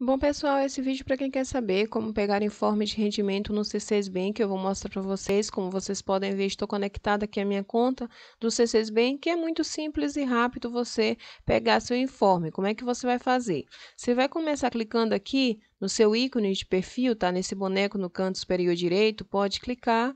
Bom, pessoal, esse vídeo é para quem quer saber como pegar informe de rendimento no C6 Bank, eu vou mostrar para vocês. Como vocês podem ver, estou conectada aqui à minha conta do C6 Bank, é muito simples e rápido você pegar seu informe. Como é que você vai fazer? Você vai começar clicando aqui no seu ícone de perfil, tá? Nesse boneco no canto superior direito, pode clicar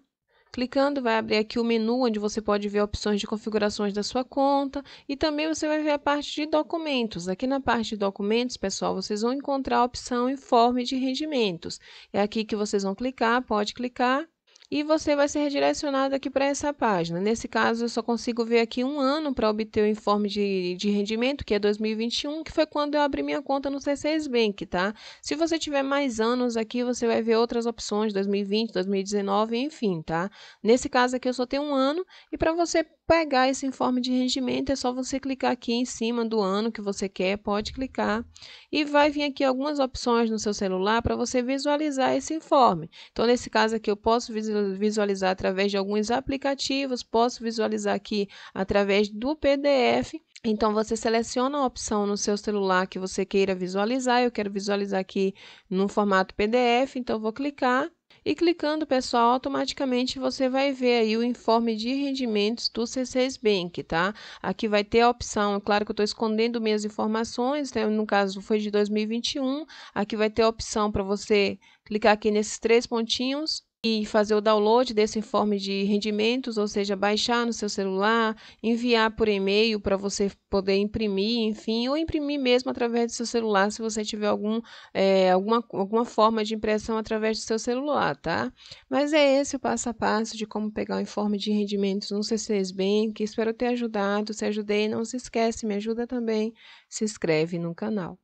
Clicando, vai abrir aqui o menu onde você pode ver opções de configurações da sua conta e também você vai ver a parte de documentos. Aqui na parte de documentos, pessoal, vocês vão encontrar a opção informe de rendimentos. É aqui que vocês vão clicar, pode clicar e você vai ser redirecionado aqui para essa página. Nesse caso, eu só consigo ver aqui um ano para obter o informe de, de rendimento, que é 2021, que foi quando eu abri minha conta no C6 Bank, tá? Se você tiver mais anos aqui, você vai ver outras opções, 2020, 2019, enfim, tá? Nesse caso aqui, eu só tenho um ano e para você pegar esse informe de rendimento, é só você clicar aqui em cima do ano que você quer, pode clicar, e vai vir aqui algumas opções no seu celular para você visualizar esse informe. Então, nesse caso aqui, eu posso visualizar através de alguns aplicativos, posso visualizar aqui através do PDF, então, você seleciona a opção no seu celular que você queira visualizar. Eu quero visualizar aqui no formato PDF, então vou clicar e clicando, pessoal, automaticamente você vai ver aí o informe de rendimentos do C6 Bank, tá? Aqui vai ter a opção, é claro que eu estou escondendo minhas informações, né? no caso foi de 2021. Aqui vai ter a opção para você clicar aqui nesses três pontinhos e fazer o download desse informe de rendimentos, ou seja, baixar no seu celular, enviar por e-mail para você poder imprimir, enfim, ou imprimir mesmo através do seu celular, se você tiver algum, é, alguma, alguma forma de impressão através do seu celular, tá? Mas é esse o passo a passo de como pegar o informe de rendimentos no c Bank. Espero ter ajudado. Se ajudei, não se esquece, me ajuda também. Se inscreve no canal.